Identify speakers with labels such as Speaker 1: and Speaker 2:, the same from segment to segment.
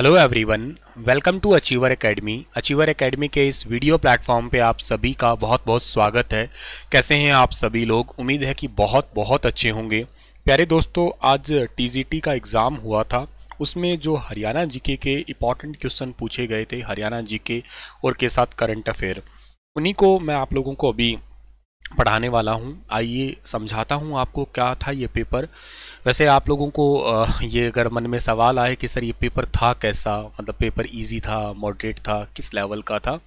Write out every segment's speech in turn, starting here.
Speaker 1: hello everyone welcome to Achiever Academy Achiever Academy के इस video platform पे आप सभी का बहुत बहुत स्वागत है कैसे हैं आप सभी लोग उम्मीद है कि बहुत बहुत अच्छे होंगे प्यारे दोस्तों आज टीजीटी का एग्ज़ाम हुआ था उसमें जो हरियाणा जीके के इंपॉर्टेंट क्वेश्चन पूछे गए थे हरियाणा जीके और के साथ करंट अफेयर उन्हीं को मैं आप लोगों को अभी पढ़ाने वाला हूँ आइए समझाता हूँ आपको क्या था ये पेपर वैसे आप लोगों को ये अगर मन में सवाल आए कि सर ये पेपर था कैसा मतलब पेपर इजी था मॉडरेट था किस लेवल का था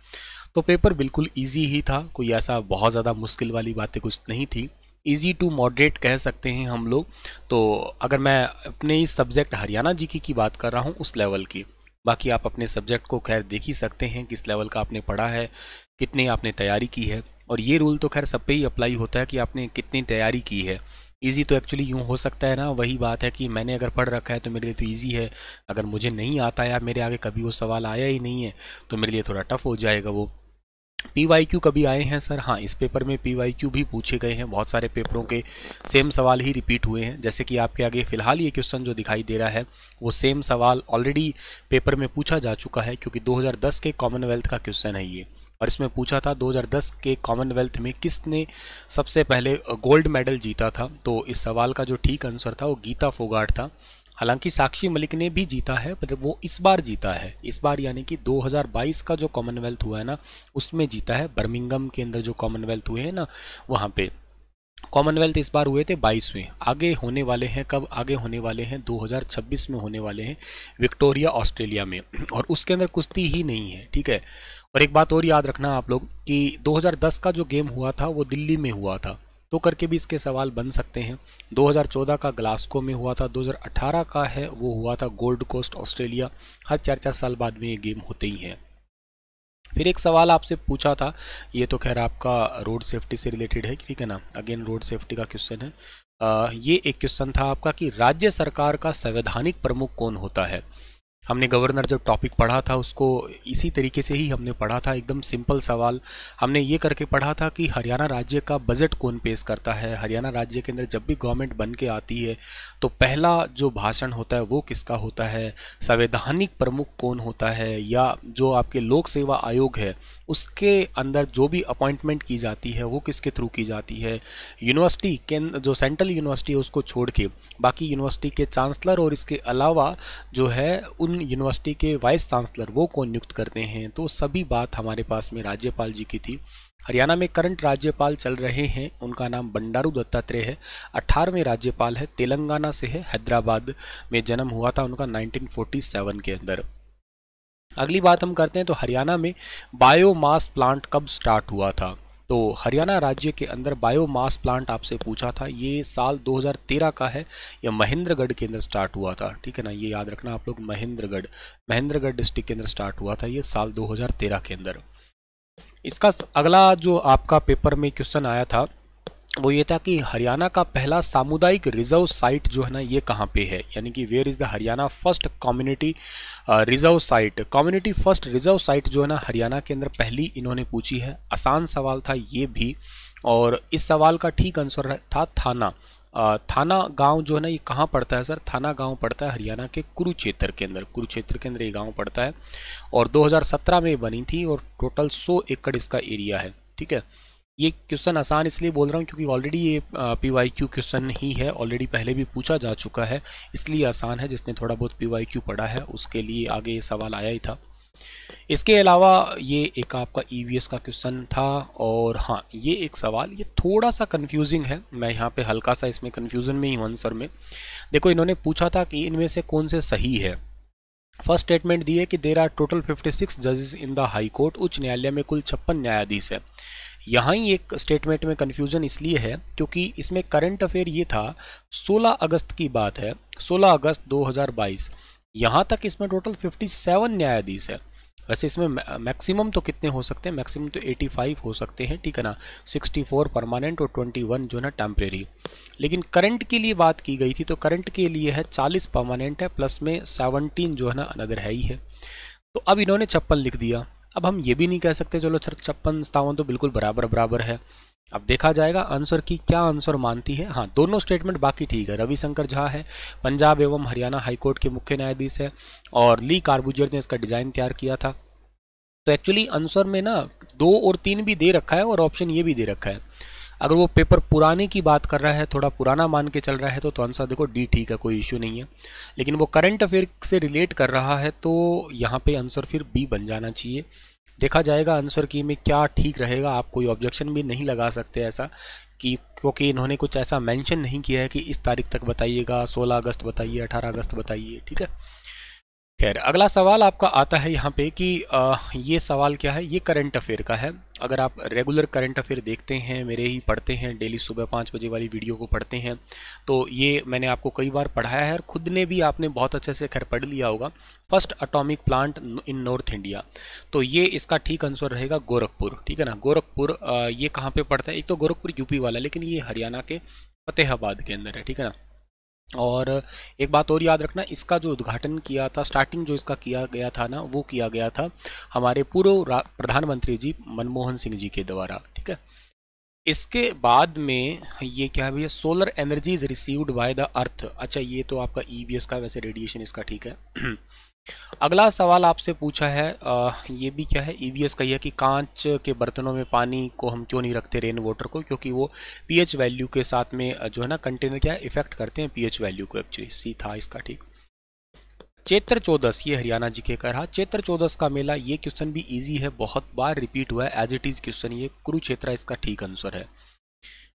Speaker 1: तो पेपर बिल्कुल इजी ही था कोई ऐसा बहुत ज़्यादा मुश्किल वाली बातें कुछ नहीं थी ईजी टू मॉडरेट कह सकते हैं हम लोग तो अगर मैं अपने ही सब्जेक्ट हरियाणा जी की, की बात कर रहा हूँ उस लेवल की बाकी आप अपने सब्जेक्ट को खैर देख ही सकते हैं किस लेवल का आपने पढ़ा है कितने आपने तैयारी की है और ये रूल तो खैर सब पे ही अप्लाई होता है कि आपने कितनी तैयारी की है ईजी तो एक्चुअली यूँ हो सकता है ना वही बात है कि मैंने अगर पढ़ रखा है तो मेरे लिए तो ईजी है अगर मुझे नहीं आता या मेरे आगे कभी वो सवाल आया ही नहीं है तो मेरे लिए थोड़ा टफ हो जाएगा वो पी वाई क्यू कभी आए हैं सर हाँ इस पेपर में पी वाई क्यू भी पूछे गए हैं बहुत सारे पेपरों के सेम सवाल ही रिपीट हुए हैं जैसे कि आपके आगे फिलहाल ये क्वेश्चन जो दिखाई दे रहा है वो सेम सवाल ऑलरेडी पेपर में पूछा जा चुका है क्योंकि 2010 के कॉमनवेल्थ का क्वेश्चन है ये और इसमें पूछा था 2010 के कॉमनवेल्थ में किसने सबसे पहले गोल्ड मेडल जीता था तो इस सवाल का जो ठीक आंसर था वो गीता फोगाट था हालांकि साक्षी मलिक ने भी जीता है पर वो इस बार जीता है इस बार यानी कि 2022 का जो कॉमनवेल्थ हुआ है ना उसमें जीता है बर्मिंगम के अंदर जो कॉमनवेल्थ हुए हैं ना वहाँ पे कॉमनवेल्थ इस बार हुए थे बाईसवें आगे होने वाले हैं कब आगे होने वाले हैं 2026 में होने वाले हैं विक्टोरिया ऑस्ट्रेलिया में और उसके अंदर कुश्ती ही नहीं है ठीक है और एक बात और याद रखना आप लोग कि 2010 का जो गेम हुआ था वो दिल्ली में हुआ था तो करके भी इसके सवाल बन सकते हैं 2014 का ग्लास्को में हुआ था 2018 का है वो हुआ था गोल्ड कोस्ट ऑस्ट्रेलिया हर चार चार साल बाद में ये गेम होते ही हैं फिर एक सवाल आपसे पूछा था ये तो खैर आपका रोड सेफ्टी से रिलेटेड है ठीक है ना अगेन रोड सेफ्टी का क्वेश्चन है आ, ये एक क्वेश्चन था आपका कि राज्य सरकार का संवैधानिक प्रमुख कौन होता है हमने गवर्नर जब टॉपिक पढ़ा था उसको इसी तरीके से ही हमने पढ़ा था एकदम सिंपल सवाल हमने ये करके पढ़ा था कि हरियाणा राज्य का बजट कौन पेश करता है हरियाणा राज्य के अंदर जब भी गवर्नमेंट बन के आती है तो पहला जो भाषण होता है वो किसका होता है संवैधानिक प्रमुख कौन होता है या जो आपके लोक सेवा आयोग है उसके अंदर जो भी अपॉइंटमेंट की जाती है वो किसके थ्रू की जाती है यूनिवर्सिटी के जो सेंट्रल यूनिवर्सिटी है उसको छोड़ के बाकी यूनिवर्सिटी के चांसलर और इसके अलावा जो है उन यूनिवर्सिटी के वाइस चांसलर वो कौन नियुक्त करते हैं तो सभी बात हमारे पास में राज्यपाल जी की थी हरियाणा में करंट राज्यपाल चल रहे हैं उनका नाम बंडारू दत्तात्रेय है अट्ठारहवें राज्यपाल है तेलंगाना से है हैदराबाद में जन्म हुआ था उनका 1947 के अंदर अगली बात हम करते हैं तो हरियाणा में बायोमास प्लांट कब स्टार्ट हुआ था तो हरियाणा राज्य के अंदर बायोमास प्लांट आपसे पूछा था ये साल 2013 का है या महेंद्रगढ़ के अंदर स्टार्ट हुआ था ठीक है ना ये याद रखना आप लोग महेंद्रगढ़ महेंद्रगढ़ डिस्ट्रिक्ट के अंदर स्टार्ट हुआ था ये साल 2013 के अंदर इसका अगला जो आपका पेपर में क्वेश्चन आया था वो ये था कि हरियाणा का पहला सामुदायिक रिजर्व साइट जो है ना ये कहाँ पे है यानी कि where is the Haryana first community reserve site community first reserve site जो है ना हरियाणा के अंदर पहली इन्होंने पूछी है आसान सवाल था ये भी और इस सवाल का ठीक आंसर था थाना uh, थाना गांव जो है ना ये कहाँ पड़ता है सर थाना गांव पड़ता है हरियाणा के कुरुक्षेत्र के अंदर कुरुक्षेत्र के अंदर ये गांव पड़ता है और 2017 में बनी थी और टोटल 100 एकड़ इसका एरिया है ठीक है ये क्वेश्चन आसान इसलिए बोल रहा हूँ क्योंकि ऑलरेडी ये पी वाई क्यू क्वेश्चन ही है ऑलरेडी पहले भी पूछा जा चुका है इसलिए आसान है जिसने थोड़ा बहुत पी वाई क्यू पढ़ा है उसके लिए आगे ये सवाल आया ही था इसके अलावा ये एक आपका ई e का क्वेश्चन था और हाँ ये एक सवाल ये थोड़ा सा कन्फ्यूजिंग है मैं यहाँ पे हल्का सा इसमें कन्फ्यूज़न में ही हूँ आंसर में देखो इन्होंने पूछा था कि इनमें से कौन से सही है फर्स्ट स्टेटमेंट दिए कि देर आर टोटल 56 जजेस इन द हाई कोर्ट उच्च न्यायालय में कुल छप्पन न्यायाधीश है यहाँ ही एक स्टेटमेंट में कन्फ्यूज़न इसलिए है क्योंकि इसमें करंट अफेयर ये था 16 अगस्त की बात है 16 अगस्त 2022 यहाँ तक इसमें टोटल 57 न्यायाधीश है वैसे इसमें मैक्सिमम तो कितने हो सकते हैं मैक्सिमम तो 85 हो सकते हैं ठीक है ना 64 परमानेंट और 21 जो है ना टेम्प्रेरी लेकिन करंट के लिए बात की गई थी तो करंट के लिए है 40 परमानेंट है प्लस में 17 जो है ना अनदर है ही है तो अब इन्होंने छप्पन लिख दिया अब हम ये भी नहीं कह सकते चलो छप्पन सत्तावन तो बिल्कुल बराबर बराबर है अब देखा जाएगा आंसर की क्या आंसर मानती है हाँ दोनों स्टेटमेंट बाकी ठीक है रविशंकर झा है पंजाब एवं हरियाणा हाईकोर्ट के मुख्य न्यायाधीश है और ली कार्बुजर ने इसका डिज़ाइन तैयार किया था तो एक्चुअली आंसर में ना दो और तीन भी दे रखा है और ऑप्शन ये भी दे रखा है अगर वो पेपर पुराने की बात कर रहा है थोड़ा पुराना मान के चल रहा है तो, तो आंसर देखो डी ठीक है कोई इश्यू नहीं है लेकिन वो करंट अफेयर से रिलेट कर रहा है तो यहाँ पे आंसर फिर बी बन जाना चाहिए देखा जाएगा आंसर की में क्या ठीक रहेगा आप कोई ऑब्जेक्शन भी नहीं लगा सकते ऐसा कि क्योंकि इन्होंने कुछ ऐसा मैंशन नहीं किया है कि इस तारीख तक बताइएगा सोलह अगस्त बताइए अठारह अगस्त बताइए ठीक है खैर अगला सवाल आपका आता है यहाँ पे कि आ, ये सवाल क्या है ये करंट अफेयर का है अगर आप रेगुलर करंट अफेयर देखते हैं मेरे ही पढ़ते हैं डेली सुबह पाँच बजे वाली वीडियो को पढ़ते हैं तो ये मैंने आपको कई बार पढ़ाया है और खुद ने भी आपने बहुत अच्छे से खैर पढ़ लिया होगा first atomic plant in north India तो ये इसका ठीक आंसर रहेगा गोरखपुर ठीक है ना गोरखपुर ये कहाँ पर पड़ता है एक तो गोरखपुर यूपी वाला लेकिन ये हरियाणा के फतेहाबाद के अंदर है ठीक है ना और एक बात और याद रखना इसका जो उद्घाटन किया था स्टार्टिंग जो इसका किया गया था ना वो किया गया था हमारे पूर्व प्रधानमंत्री जी मनमोहन सिंह जी के द्वारा ठीक है इसके बाद में ये क्या है भैया solar energy is received by the earth अच्छा ये तो आपका ई e का वैसे रेडिएशन इसका ठीक है अगला सवाल आपसे पूछा है आ, ये भी क्या है ईवीएस e का है कि कांच के बर्तनों में पानी को हम क्यों नहीं रखते रेन वाटर को क्योंकि वो पीएच वैल्यू के साथ में जो है ना कंटेनर क्या इफेक्ट करते हैं पीएच वैल्यू को एक्चुअली सी था इसका ठीक चैत्र चौदस ये हरियाणा जी के कहा चैत्र चौदस का मेला ये क्वेश्चन भी इजी है बहुत बार रिपीट हुआ है एज इट इज क्वेश्चन ये कुरुक्षेत्र इसका ठीक आंसर है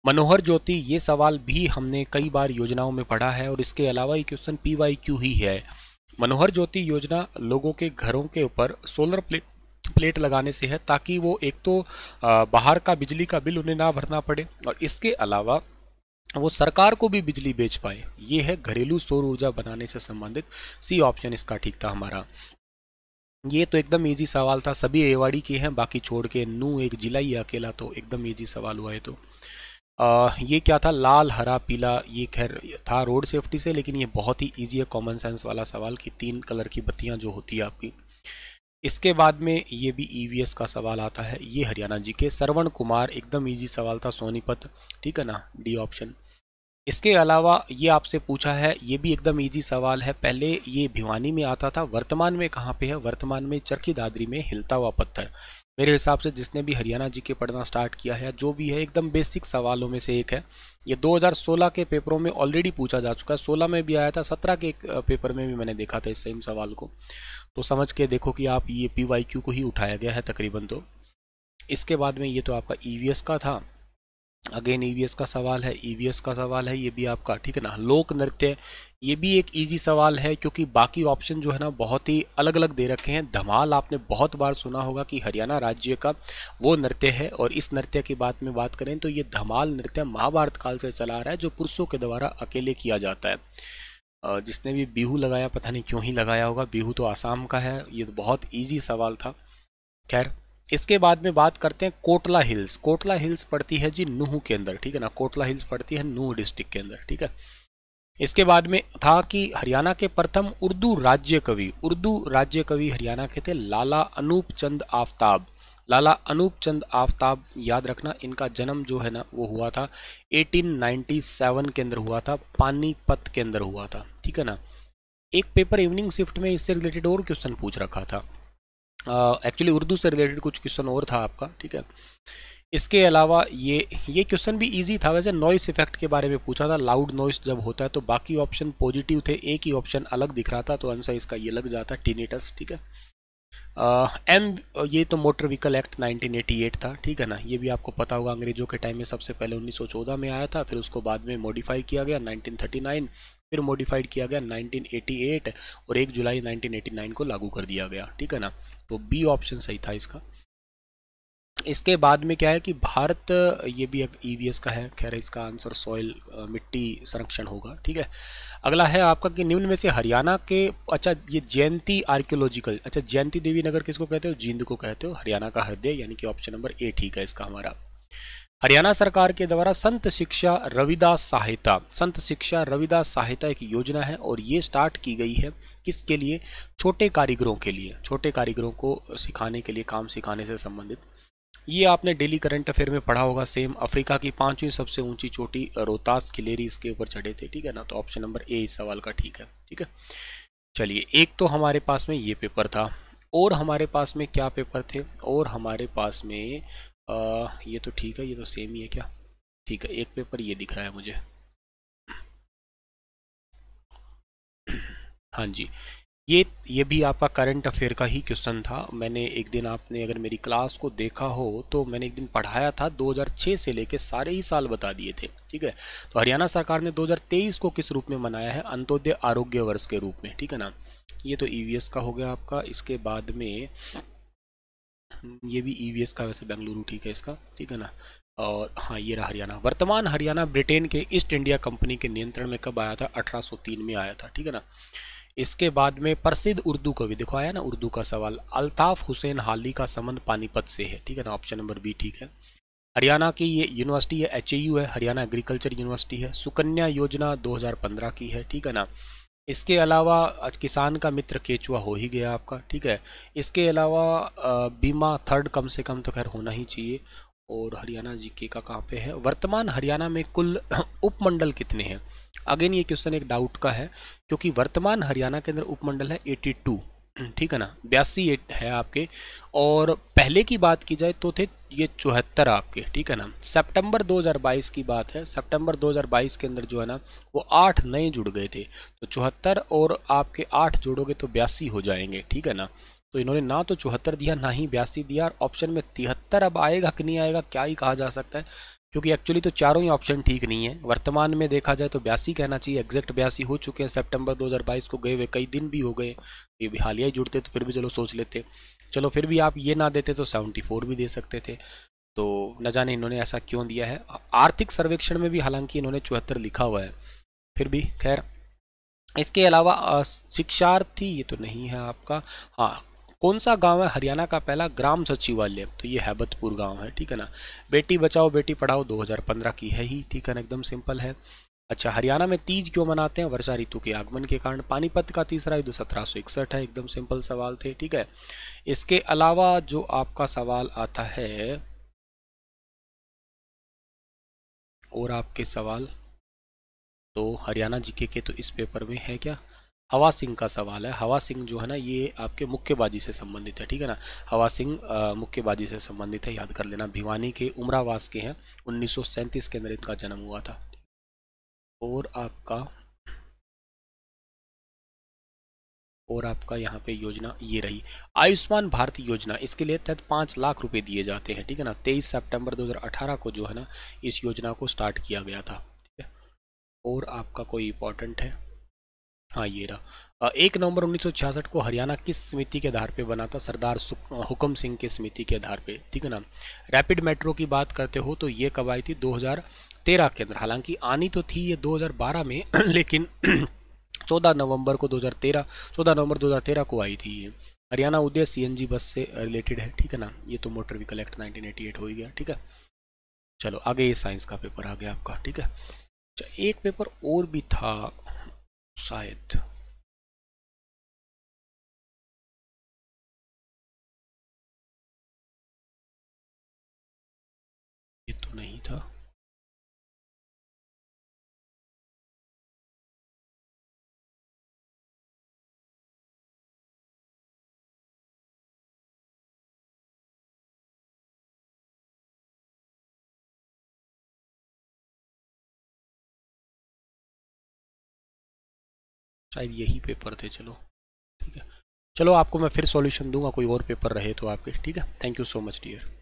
Speaker 1: मनोहर ज्योति ये सवाल भी हमने कई बार योजनाओं में पढ़ा है और इसके अलावा ये क्वेश्चन पी वाई क्यू ही है मनोहर ज्योति योजना लोगों के घरों के ऊपर सोलर प्लेट प्लेट लगाने से है ताकि वो एक तो बाहर का बिजली का बिल उन्हें ना भरना पड़े और इसके अलावा वो सरकार को भी बिजली बेच पाए ये है घरेलू सौर ऊर्जा बनाने से संबंधित सी ऑप्शन इसका ठीक था हमारा ये तो एकदम इजी सवाल था सभी एवाड़ी के हैं बाकी छोड़ के नू एक जिला ही अकेला तो एकदम इजी सवाल हुआ है तो आ, ये क्या था लाल हरा पीला ये खैर था रोड सेफ्टी से लेकिन ये बहुत ही ईजी है कॉमन सेंस वाला सवाल कि तीन कलर की बत्तियाँ जो होती है आपकी इसके बाद में ये भी ईवीएस e का सवाल आता है ये हरियाणा जी के सरवण कुमार एकदम इजी सवाल था सोनीपत ठीक है ना डी ऑप्शन इसके अलावा ये आपसे पूछा है ये भी एकदम इजी सवाल है पहले ये भिवानी में आता था वर्तमान में कहाँ पे है वर्तमान में चरखी दादरी में हिलता हुआ पत्थर मेरे हिसाब से जिसने भी हरियाणा जी के पढ़ना स्टार्ट किया है जो भी है एकदम बेसिक सवालों में से एक है ये 2016 के पेपरों में ऑलरेडी पूछा जा चुका है सोलह में भी आया था सत्रह के एक पेपर में भी मैंने देखा था इस सेम सवाल को तो समझ के देखो कि आप ये पी को ही उठाया गया है तकरीबन तो इसके बाद में ये तो आपका ई e का था अगेन ईवीएस e का सवाल है ईवीएस e का सवाल है ये भी आपका ठीक है ना लोक नृत्य ये भी एक इजी सवाल है क्योंकि बाकी ऑप्शन जो है ना बहुत ही अलग अलग दे रखे हैं धमाल आपने बहुत बार सुना होगा कि हरियाणा राज्य का वो नृत्य है और इस नृत्य की बात में बात करें तो ये धमाल नृत्य महाभारत काल से चला आ रहा है जो पुरुषों के द्वारा अकेले किया जाता है जिसने भी बिहू लगाया पता नहीं क्यों ही लगाया होगा बिहू तो आसाम का है ये तो बहुत ईजी सवाल था खैर इसके बाद में बात करते हैं कोटला हिल्स कोटला हिल्स पड़ती है जी नूह के अंदर ठीक है ना कोटला हिल्स पड़ती है नूह डिस्ट्रिक्ट के अंदर ठीक है इसके बाद में था कि हरियाणा के प्रथम उर्दू राज्य कवि उर्दू राज्य कवि हरियाणा के थे लाला अनूप चंद आफ्ताब लाला अनूप चंद आफ्ताब याद रखना इनका जन्म जो है ना वो हुआ था 1897 के अंदर हुआ था पानीपत के अंदर हुआ था ठीक है ना एक पेपर इवनिंग शिफ्ट में इससे रिलेटेड और क्वेश्चन पूछ रखा था एक्चुअली उर्दू से रिलेटेड कुछ क्वेश्चन और था आपका ठीक है इसके अलावा ये ये क्वेश्चन भी इजी था वैसे नॉइस इफेक्ट के बारे में पूछा था लाउड नॉइस जब होता है तो बाकी ऑप्शन पॉजिटिव थे एक ही ऑप्शन अलग दिख रहा था तो आंसर इसका ये लग जाता टीनेटस ठीक है एम ये तो मोटर व्हीकल एक्ट 1988 था ठीक है ना ये भी आपको पता होगा अंग्रेजों के टाइम में सबसे पहले 1914 में आया था फिर उसको बाद में मॉडिफाई किया गया 1939 फिर मॉडिफाइड किया गया 1988 और 1 जुलाई 1989 को लागू कर दिया गया ठीक है ना तो बी ऑप्शन सही था इसका इसके बाद में क्या है कि भारत ये भी एक ई e का है खैर इसका आंसर सॉइल मिट्टी संरक्षण होगा ठीक है अगला है आपका कि निम्न में से हरियाणा के अच्छा ये जयंती आर्कियोलॉजिकल अच्छा जयंती देवी नगर किसको कहते हो जींद को कहते हो हरियाणा का हृदय यानी कि ऑप्शन नंबर ए ठीक है इसका हमारा हरियाणा सरकार के द्वारा संत शिक्षा रविदास सहायता संत शिक्षा रविदास सहायता एक योजना है और ये स्टार्ट की गई है किसके लिए छोटे कारीगरों के लिए छोटे कारीगरों को सिखाने के लिए काम सिखाने से संबंधित ये आपने डेली करंट अफेयर में पढ़ा होगा सेम अफ्रीका की पांचवी सबसे ऊंची चोटी रोहतास खिलेरी इसके ऊपर चढ़े थे ठीक है ना तो ऑप्शन नंबर ए इस सवाल का ठीक है ठीक है चलिए एक तो हमारे पास में ये पेपर था और हमारे पास में क्या पेपर थे और हमारे पास में आ, ये तो ठीक है ये तो सेम ही है क्या ठीक है एक पेपर ये दिख रहा है मुझे हाँ जी ये ये भी आपका करंट अफेयर का ही क्वेश्चन था मैंने एक दिन आपने अगर मेरी क्लास को देखा हो तो मैंने एक दिन पढ़ाया था 2006 से लेके सारे ही साल बता दिए थे ठीक है तो हरियाणा सरकार ने 2023 को किस रूप में मनाया है अंत्योदय आरोग्य वर्ष के रूप में ठीक है ना ये तो ईवीएस e का हो गया आपका इसके बाद में हम्म, ये भी ई e का वैसे बेंगलुरु ठीक है इसका ठीक है ना और हाँ ये रहा हरियाणा वर्तमान हरियाणा ब्रिटेन के ईस्ट इंडिया कंपनी के नियंत्रण में कब आया था 1803 में आया था ठीक है ना इसके बाद में प्रसिद्ध उर्दू कवि देखो आया ना उर्दू का सवाल अल्ताफ हुसैन हाली का संबंध पानीपत से है ठीक है ना ऑप्शन नंबर बी ठीक है हरियाणा की ये यूनिवर्सिटी है एच है हरियाणा एग्रीकल्चर यूनिवर्सिटी है सुकन्या योजना दो की है ठीक है ना इसके अलावा किसान का मित्र केचुआ हो ही गया आपका ठीक है इसके अलावा बीमा थर्ड कम से कम तो खैर होना ही चाहिए और हरियाणा जीके का कहाँ पे है वर्तमान हरियाणा में कुल उपमंडल कितने हैं अगेन ये क्वेश्चन एक डाउट का है क्योंकि वर्तमान हरियाणा के अंदर उपमंडल है 82 ठीक है ना बयासी एट है आपके और पहले की बात की जाए तो थे ये चौहत्तर आपके ठीक है ना सितंबर 2022 की बात है सितंबर 2022 के अंदर जो है ना वो आठ नए जुड़ गए थे तो चौहत्तर और आपके आठ जोड़ोगे तो बयासी हो जाएंगे ठीक है ना तो इन्होंने ना तो चौहत्तर दिया ना ही बयासी दिया और ऑप्शन में तिहत्तर अब आएगा कि नहीं आएगा क्या ही कहा जा सकता है क्योंकि एक्चुअली तो चारों ही ऑप्शन ठीक नहीं है वर्तमान में देखा जाए तो बयासी कहना चाहिए एग्जैक्ट बयासी हो चुके हैं सितंबर 2022 को गए हुए कई दिन भी हो गए ये भी हालिया ही जुड़ते तो फिर भी चलो सोच लेते चलो फिर भी आप ये ना देते तो 74 भी दे सकते थे तो न जाने इन्होंने ऐसा क्यों दिया है आर्थिक सर्वेक्षण में भी हालांकि इन्होंने चौहत्तर लिखा हुआ है फिर भी खैर इसके अलावा शिक्षार्थी ये तो नहीं है आपका हाँ कौन सा गांव है हरियाणा का पहला ग्राम सचिवालय तो ये हैबतपुर गांव है ठीक है ना बेटी बचाओ बेटी पढ़ाओ 2015 की है ही ठीक है ना एकदम सिंपल है अच्छा हरियाणा में तीज क्यों मनाते हैं वर्षा ऋतु के आगमन के कारण पानीपत का तीसरा युद्ध सत्रह सौ इकसठ है एकदम सिंपल सवाल थे ठीक है इसके अलावा जो आपका सवाल आता है और आपके सवाल तो हरियाणा जीके के तो इस पेपर में है क्या हवा सिंह का सवाल है हवा सिंह जो है ना ये आपके मुक्केबाजी से संबंधित है ठीक है ना हवा सिंह मुक्केबाजी से संबंधित है याद कर लेना भिवानी के उमरावास के हैं उन्नीस के अंदर इनका जन्म हुआ था और आपका और आपका यहाँ पे योजना ये रही आयुष्मान भारत योजना इसके लिए तहत पाँच लाख रुपए दिए जाते हैं ठीक है ना तेईस सितंबर 2018 को जो है ना इस योजना को स्टार्ट किया गया था ठीक है और आपका कोई इंपॉर्टेंट है हाँ ये रहा एक नवंबर 1966 को हरियाणा किस समिति के आधार पे बना था सरदार हुकम सिंह के समिति के आधार पे ठीक है ना रैपिड मेट्रो की बात करते हो तो ये कब आई थी 2013 के अंदर हालांकि आनी तो थी ये 2012 में लेकिन 14 नवंबर को 2013 14 नवंबर 2013 को आई थी ये हरियाणा उदय सीएनजी बस से रिलेटेड है ठीक है ना ये तो मोटर व्हीकल एक्ट नाइनटीन हो ही गया ठीक है चलो आगे ये साइंस का पेपर आ गया आपका ठीक है अच्छा एक पेपर और भी था side शायद यही पेपर थे चलो ठीक है चलो आपको मैं फिर सॉल्यूशन दूंगा कोई और पेपर रहे तो आपके ठीक है thank you so much dear